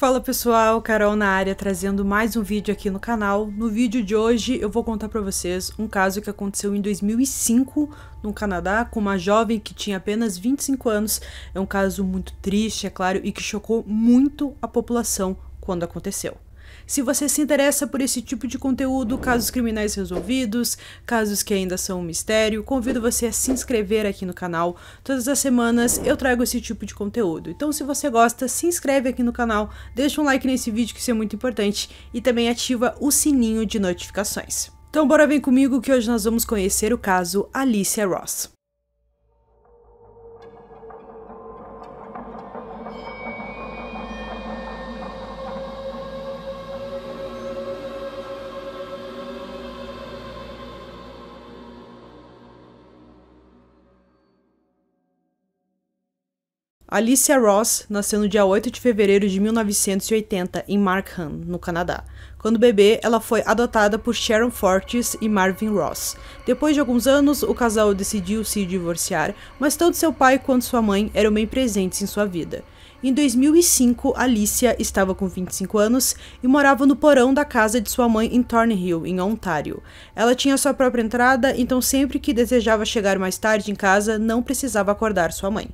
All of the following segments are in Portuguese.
Fala pessoal, Carol na área trazendo mais um vídeo aqui no canal. No vídeo de hoje eu vou contar para vocês um caso que aconteceu em 2005 no Canadá com uma jovem que tinha apenas 25 anos. É um caso muito triste, é claro, e que chocou muito a população quando aconteceu. Se você se interessa por esse tipo de conteúdo, casos criminais resolvidos, casos que ainda são um mistério, convido você a se inscrever aqui no canal. Todas as semanas eu trago esse tipo de conteúdo. Então, se você gosta, se inscreve aqui no canal, deixa um like nesse vídeo que isso é muito importante e também ativa o sininho de notificações. Então, bora vem comigo que hoje nós vamos conhecer o caso Alicia Ross. Alicia Ross nasceu no dia 8 de fevereiro de 1980 em Markham, no Canadá. Quando bebê, ela foi adotada por Sharon Fortes e Marvin Ross. Depois de alguns anos, o casal decidiu se divorciar, mas tanto seu pai quanto sua mãe eram bem presentes em sua vida. Em 2005, Alicia estava com 25 anos e morava no porão da casa de sua mãe em Thornhill, em Ontário. Ela tinha sua própria entrada, então sempre que desejava chegar mais tarde em casa, não precisava acordar sua mãe.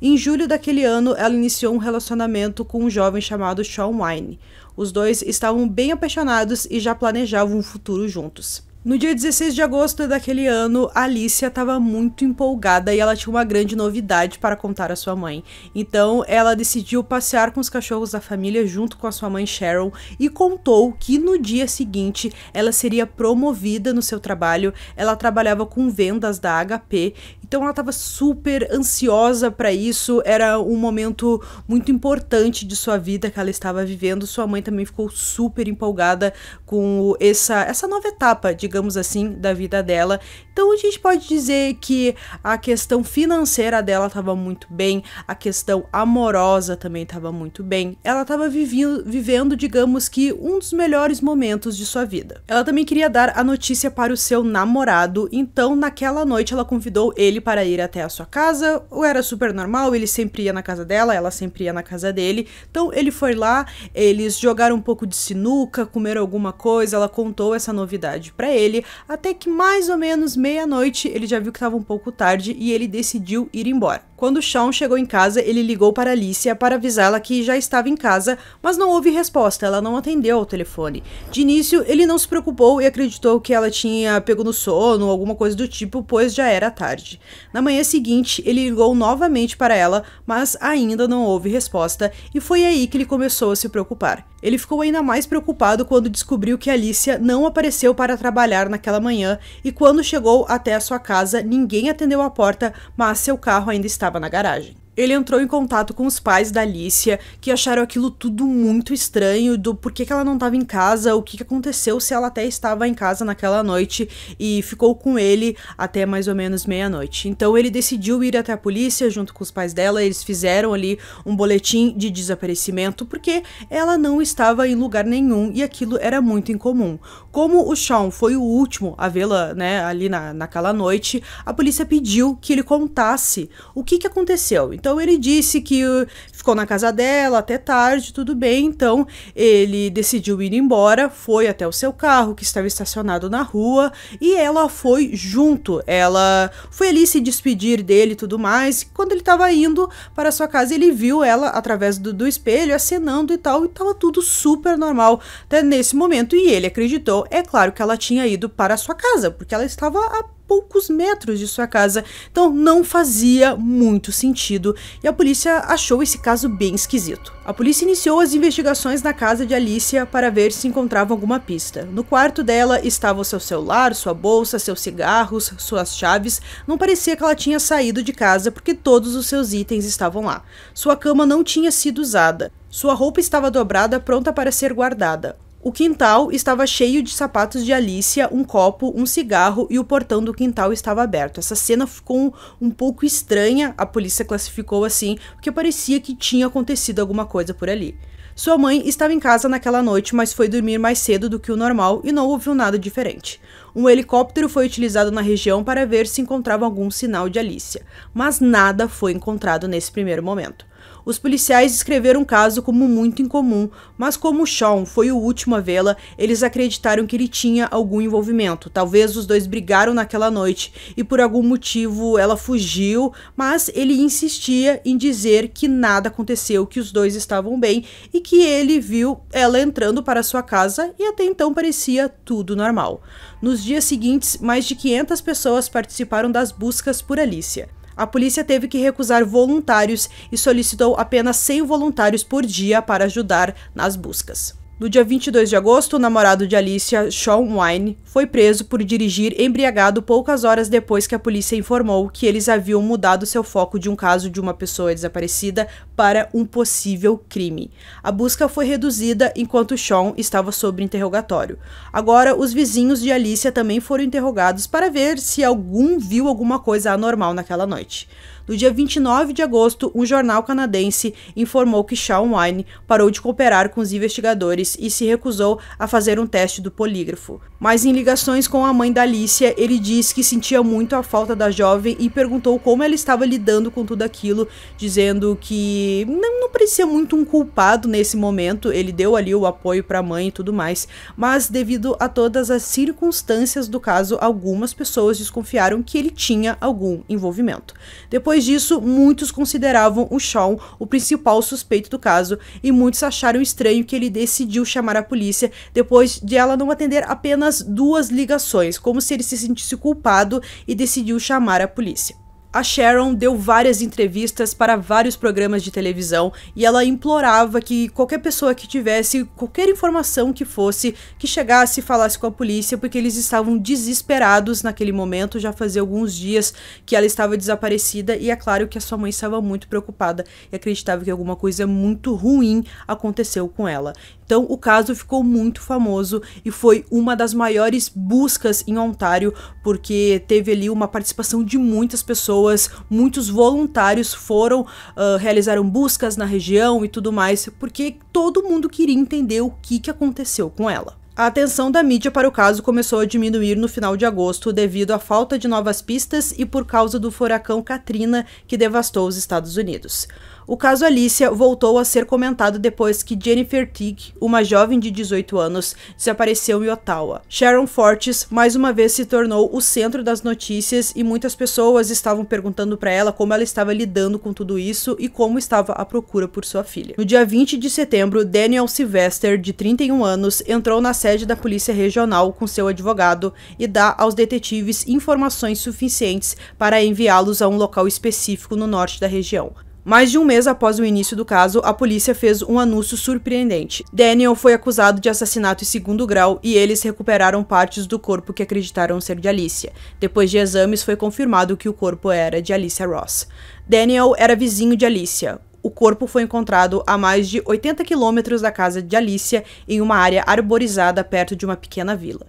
Em julho daquele ano, ela iniciou um relacionamento com um jovem chamado Sean Wine. Os dois estavam bem apaixonados e já planejavam um futuro juntos. No dia 16 de agosto daquele ano, Alicia estava muito empolgada e ela tinha uma grande novidade para contar à sua mãe. Então, ela decidiu passear com os cachorros da família junto com a sua mãe Sharon e contou que no dia seguinte ela seria promovida no seu trabalho. Ela trabalhava com vendas da HP, então ela estava super ansiosa para isso. Era um momento muito importante de sua vida que ela estava vivendo. Sua mãe também ficou super empolgada com essa essa nova etapa de digamos assim, da vida dela. Então a gente pode dizer que a questão financeira dela estava muito bem, a questão amorosa também estava muito bem. Ela estava vivendo, digamos que, um dos melhores momentos de sua vida. Ela também queria dar a notícia para o seu namorado, então naquela noite ela convidou ele para ir até a sua casa. Ou era super normal, ele sempre ia na casa dela, ela sempre ia na casa dele. Então ele foi lá, eles jogaram um pouco de sinuca, comeram alguma coisa, ela contou essa novidade para ele ele, até que mais ou menos meia-noite ele já viu que estava um pouco tarde e ele decidiu ir embora. Quando Sean chegou em casa, ele ligou para Alicia para avisá-la que já estava em casa, mas não houve resposta, ela não atendeu ao telefone. De início, ele não se preocupou e acreditou que ela tinha pego no sono, alguma coisa do tipo, pois já era tarde. Na manhã seguinte, ele ligou novamente para ela, mas ainda não houve resposta, e foi aí que ele começou a se preocupar. Ele ficou ainda mais preocupado quando descobriu que Alicia não apareceu para trabalhar naquela manhã, e quando chegou até a sua casa, ninguém atendeu a porta, mas seu carro ainda estava estava na garagem ele entrou em contato com os pais da Alicia, que acharam aquilo tudo muito estranho, do porquê que ela não estava em casa, o que, que aconteceu se ela até estava em casa naquela noite e ficou com ele até mais ou menos meia-noite. Então ele decidiu ir até a polícia junto com os pais dela, eles fizeram ali um boletim de desaparecimento porque ela não estava em lugar nenhum e aquilo era muito incomum. Como o Sean foi o último a vê-la, né, ali na, naquela noite, a polícia pediu que ele contasse o que, que aconteceu. Então, então ele disse que uh, ficou na casa dela até tarde, tudo bem. Então ele decidiu ir embora, foi até o seu carro que estava estacionado na rua e ela foi junto. Ela foi ali se despedir dele e tudo mais. Quando ele estava indo para sua casa, ele viu ela através do, do espelho acenando e tal, e estava tudo super normal até nesse momento. E ele acreditou, é claro, que ela tinha ido para sua casa, porque ela estava a poucos metros de sua casa, então não fazia muito sentido e a polícia achou esse caso bem esquisito. A polícia iniciou as investigações na casa de Alicia para ver se encontravam alguma pista. No quarto dela estava o seu celular, sua bolsa, seus cigarros, suas chaves. Não parecia que ela tinha saído de casa porque todos os seus itens estavam lá. Sua cama não tinha sido usada. Sua roupa estava dobrada, pronta para ser guardada. O quintal estava cheio de sapatos de Alicia, um copo, um cigarro e o portão do quintal estava aberto. Essa cena ficou um pouco estranha, a polícia classificou assim, porque parecia que tinha acontecido alguma coisa por ali. Sua mãe estava em casa naquela noite, mas foi dormir mais cedo do que o normal e não ouviu nada diferente. Um helicóptero foi utilizado na região para ver se encontrava algum sinal de Alicia, mas nada foi encontrado nesse primeiro momento. Os policiais descreveram o caso como muito incomum, mas como Sean foi o último a vê-la, eles acreditaram que ele tinha algum envolvimento. Talvez os dois brigaram naquela noite e por algum motivo ela fugiu, mas ele insistia em dizer que nada aconteceu, que os dois estavam bem e que ele viu ela entrando para sua casa e até então parecia tudo normal. Nos dias seguintes, mais de 500 pessoas participaram das buscas por Alicia. A polícia teve que recusar voluntários e solicitou apenas 100 voluntários por dia para ajudar nas buscas. No dia 22 de agosto, o namorado de Alicia, Sean Wine, foi preso por dirigir embriagado poucas horas depois que a polícia informou que eles haviam mudado seu foco de um caso de uma pessoa desaparecida para um possível crime. A busca foi reduzida enquanto Sean estava sob interrogatório. Agora, os vizinhos de Alicia também foram interrogados para ver se algum viu alguma coisa anormal naquela noite. No dia 29 de agosto, um jornal canadense informou que Shawn Wine parou de cooperar com os investigadores e se recusou a fazer um teste do polígrafo. Mas em ligações com a mãe da Alicia, ele disse que sentia muito a falta da jovem e perguntou como ela estava lidando com tudo aquilo, dizendo que não, não parecia muito um culpado nesse momento. Ele deu ali o apoio para a mãe e tudo mais, mas devido a todas as circunstâncias do caso, algumas pessoas desconfiaram que ele tinha algum envolvimento. Depois depois disso, muitos consideravam o Sean o principal suspeito do caso e muitos acharam estranho que ele decidiu chamar a polícia depois de ela não atender apenas duas ligações, como se ele se sentisse culpado e decidiu chamar a polícia a Sharon deu várias entrevistas para vários programas de televisão e ela implorava que qualquer pessoa que tivesse qualquer informação que fosse, que chegasse e falasse com a polícia, porque eles estavam desesperados naquele momento, já fazia alguns dias que ela estava desaparecida e é claro que a sua mãe estava muito preocupada e acreditava que alguma coisa muito ruim aconteceu com ela. Então o caso ficou muito famoso e foi uma das maiores buscas em Ontário, porque teve ali uma participação de muitas pessoas pessoas, muitos voluntários foram, uh, realizaram buscas na região e tudo mais, porque todo mundo queria entender o que, que aconteceu com ela. A atenção da mídia para o caso começou a diminuir no final de agosto devido à falta de novas pistas e por causa do furacão Katrina que devastou os Estados Unidos. O caso Alicia voltou a ser comentado depois que Jennifer Teague, uma jovem de 18 anos, desapareceu em Ottawa. Sharon Fortes mais uma vez se tornou o centro das notícias e muitas pessoas estavam perguntando para ela como ela estava lidando com tudo isso e como estava a procura por sua filha. No dia 20 de setembro, Daniel Sylvester, de 31 anos, entrou na sede da Polícia Regional com seu advogado e dá aos detetives informações suficientes para enviá-los a um local específico no norte da região. Mais de um mês após o início do caso, a polícia fez um anúncio surpreendente. Daniel foi acusado de assassinato em segundo grau e eles recuperaram partes do corpo que acreditaram ser de Alicia. Depois de exames, foi confirmado que o corpo era de Alicia Ross. Daniel era vizinho de Alicia. O corpo foi encontrado a mais de 80 quilômetros da casa de Alicia, em uma área arborizada perto de uma pequena vila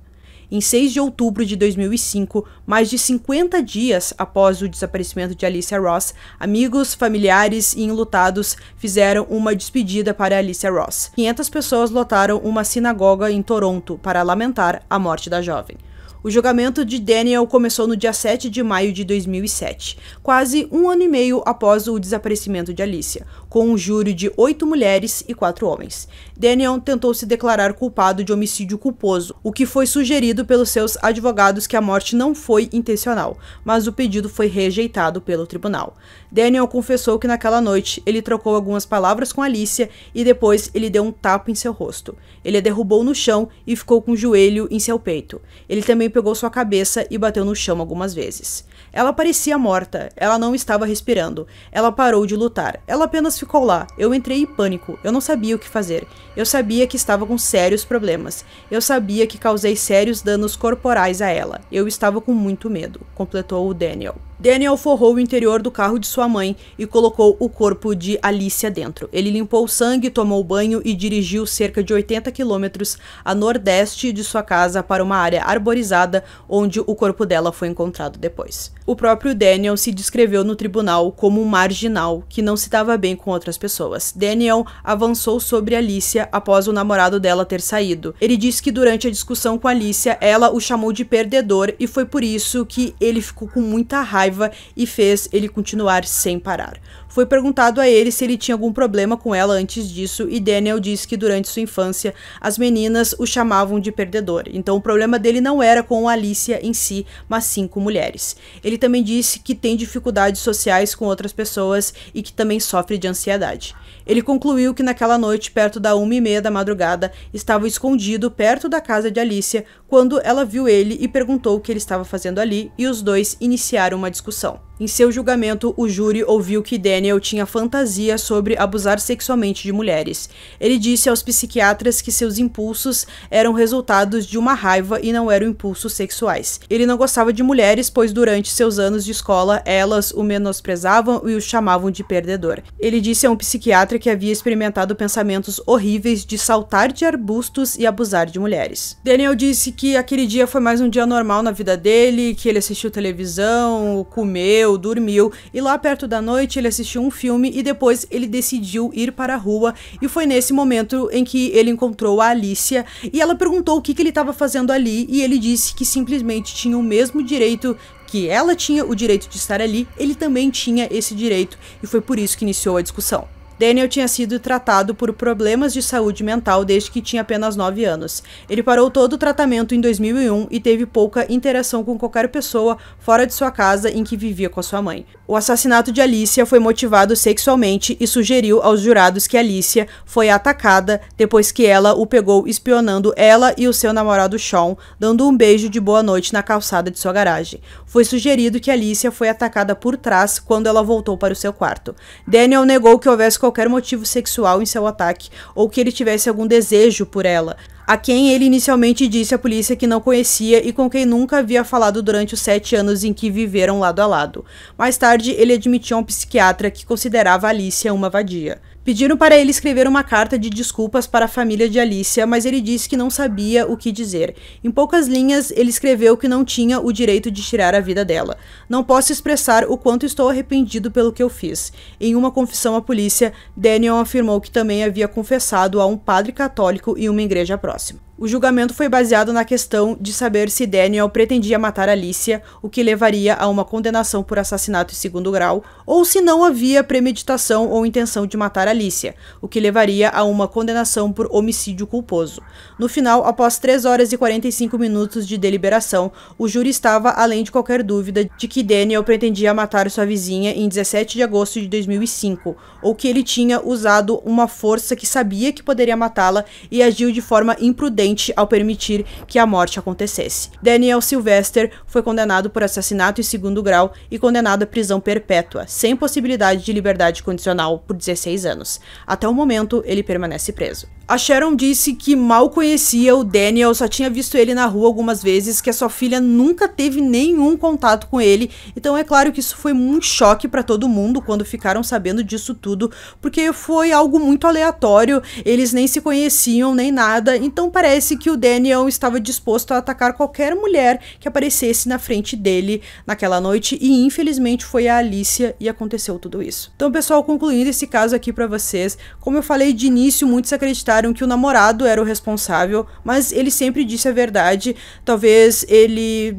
em 6 de outubro de 2005, mais de 50 dias após o desaparecimento de Alicia Ross, amigos, familiares e enlutados fizeram uma despedida para Alicia Ross. 500 pessoas lotaram uma sinagoga em Toronto para lamentar a morte da jovem. O julgamento de Daniel começou no dia 7 de maio de 2007, quase um ano e meio após o desaparecimento de Alicia, com um júri de oito mulheres e quatro homens. Daniel tentou se declarar culpado de homicídio culposo, o que foi sugerido pelos seus advogados que a morte não foi intencional, mas o pedido foi rejeitado pelo tribunal. Daniel confessou que naquela noite ele trocou algumas palavras com Alicia e depois ele deu um tapa em seu rosto. Ele a derrubou no chão e ficou com o joelho em seu peito. Ele também e pegou sua cabeça e bateu no chão algumas vezes. Ela parecia morta, ela não estava respirando, ela parou de lutar, ela apenas ficou lá. Eu entrei em pânico, eu não sabia o que fazer. Eu sabia que estava com sérios problemas, eu sabia que causei sérios danos corporais a ela, eu estava com muito medo, completou o Daniel. Daniel forrou o interior do carro de sua mãe e colocou o corpo de Alicia dentro. Ele limpou o sangue, tomou banho e dirigiu cerca de 80 quilômetros a nordeste de sua casa para uma área arborizada onde o corpo dela foi encontrado depois. O próprio Daniel se descreveu no tribunal como um marginal que não se dava bem com outras pessoas. Daniel avançou sobre Alicia após o namorado dela ter saído. Ele disse que durante a discussão com Alicia, ela o chamou de perdedor e foi por isso que ele ficou com muita raiva raiva e fez ele continuar sem parar. Foi perguntado a ele se ele tinha algum problema com ela antes disso e Daniel disse que durante sua infância as meninas o chamavam de perdedor. Então o problema dele não era com Alicia em si, mas sim com mulheres. Ele também disse que tem dificuldades sociais com outras pessoas e que também sofre de ansiedade. Ele concluiu que naquela noite, perto da uma e meia da madrugada, estava escondido perto da casa de Alicia quando ela viu ele e perguntou o que ele estava fazendo ali e os dois iniciaram uma discussão discussão. Em seu julgamento, o júri ouviu que Daniel tinha fantasia sobre abusar sexualmente de mulheres. Ele disse aos psiquiatras que seus impulsos eram resultados de uma raiva e não eram impulsos sexuais. Ele não gostava de mulheres, pois durante seus anos de escola, elas o menosprezavam e o chamavam de perdedor. Ele disse a um psiquiatra que havia experimentado pensamentos horríveis de saltar de arbustos e abusar de mulheres. Daniel disse que aquele dia foi mais um dia normal na vida dele, que ele assistiu televisão, comeu, comeu, dormiu e lá perto da noite ele assistiu um filme e depois ele decidiu ir para a rua e foi nesse momento em que ele encontrou a Alicia e ela perguntou o que, que ele estava fazendo ali e ele disse que simplesmente tinha o mesmo direito que ela tinha o direito de estar ali, ele também tinha esse direito e foi por isso que iniciou a discussão. Daniel tinha sido tratado por problemas de saúde mental desde que tinha apenas 9 anos. Ele parou todo o tratamento em 2001 e teve pouca interação com qualquer pessoa fora de sua casa em que vivia com a sua mãe. O assassinato de Alicia foi motivado sexualmente e sugeriu aos jurados que Alicia foi atacada depois que ela o pegou espionando ela e o seu namorado Sean, dando um beijo de boa noite na calçada de sua garagem. Foi sugerido que Alicia foi atacada por trás quando ela voltou para o seu quarto. Daniel negou que houvesse qualquer qualquer motivo sexual em seu ataque ou que ele tivesse algum desejo por ela, a quem ele inicialmente disse à polícia que não conhecia e com quem nunca havia falado durante os sete anos em que viveram lado a lado. Mais tarde, ele admitiu a um psiquiatra que considerava Alicia uma vadia. Pediram para ele escrever uma carta de desculpas para a família de Alicia, mas ele disse que não sabia o que dizer. Em poucas linhas, ele escreveu que não tinha o direito de tirar a vida dela. Não posso expressar o quanto estou arrependido pelo que eu fiz. Em uma confissão à polícia, Daniel afirmou que também havia confessado a um padre católico e uma igreja próxima. O julgamento foi baseado na questão de saber se Daniel pretendia matar Alicia, o que levaria a uma condenação por assassinato em segundo grau, ou se não havia premeditação ou intenção de matar Alicia, o que levaria a uma condenação por homicídio culposo. No final, após 3 horas e 45 minutos de deliberação, o júri estava além de qualquer dúvida de que Daniel pretendia matar sua vizinha em 17 de agosto de 2005, ou que ele tinha usado uma força que sabia que poderia matá-la e agiu de forma imprudente inocente ao permitir que a morte acontecesse. Daniel Sylvester foi condenado por assassinato em segundo grau e condenado à prisão perpétua, sem possibilidade de liberdade condicional por 16 anos. Até o momento, ele permanece preso. A Sharon disse que mal conhecia o Daniel, só tinha visto ele na rua algumas vezes, que a sua filha nunca teve nenhum contato com ele. Então é claro que isso foi um choque para todo mundo quando ficaram sabendo disso tudo, porque foi algo muito aleatório, eles nem se conheciam nem nada. Então parece que o Daniel estava disposto a atacar qualquer mulher que aparecesse na frente dele naquela noite e infelizmente foi a Alicia e aconteceu tudo isso. Então pessoal, concluindo esse caso aqui para vocês, como eu falei de início, muitos acreditaram acharam que o namorado era o responsável, mas ele sempre disse a verdade. Talvez ele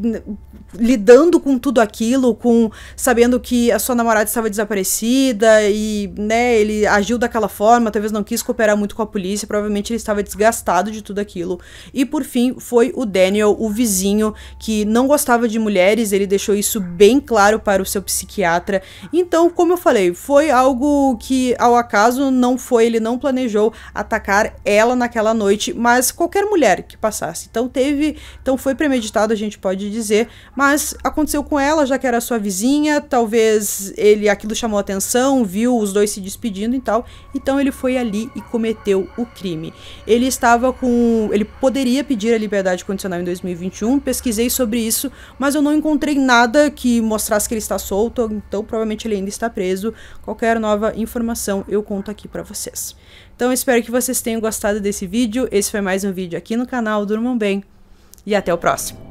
lidando com tudo aquilo, com sabendo que a sua namorada estava desaparecida e, né, ele agiu daquela forma, talvez não quis cooperar muito com a polícia, provavelmente ele estava desgastado de tudo aquilo. E por fim, foi o Daniel, o vizinho que não gostava de mulheres, ele deixou isso bem claro para o seu psiquiatra. Então, como eu falei, foi algo que ao acaso não foi, ele não planejou atacar ela naquela noite, mas qualquer mulher que passasse. Então teve, então foi premeditado, a gente pode dizer, mas aconteceu com ela, já que era sua vizinha, talvez ele aquilo chamou atenção, viu os dois se despedindo e tal. Então ele foi ali e cometeu o crime. Ele estava com, ele poderia pedir a liberdade condicional em 2021. Pesquisei sobre isso, mas eu não encontrei nada que mostrasse que ele está solto, então provavelmente ele ainda está preso. Qualquer nova informação eu conto aqui para vocês. Então espero que vocês tenham gostado desse vídeo. Esse foi mais um vídeo aqui no canal Durmam Bem e até o próximo.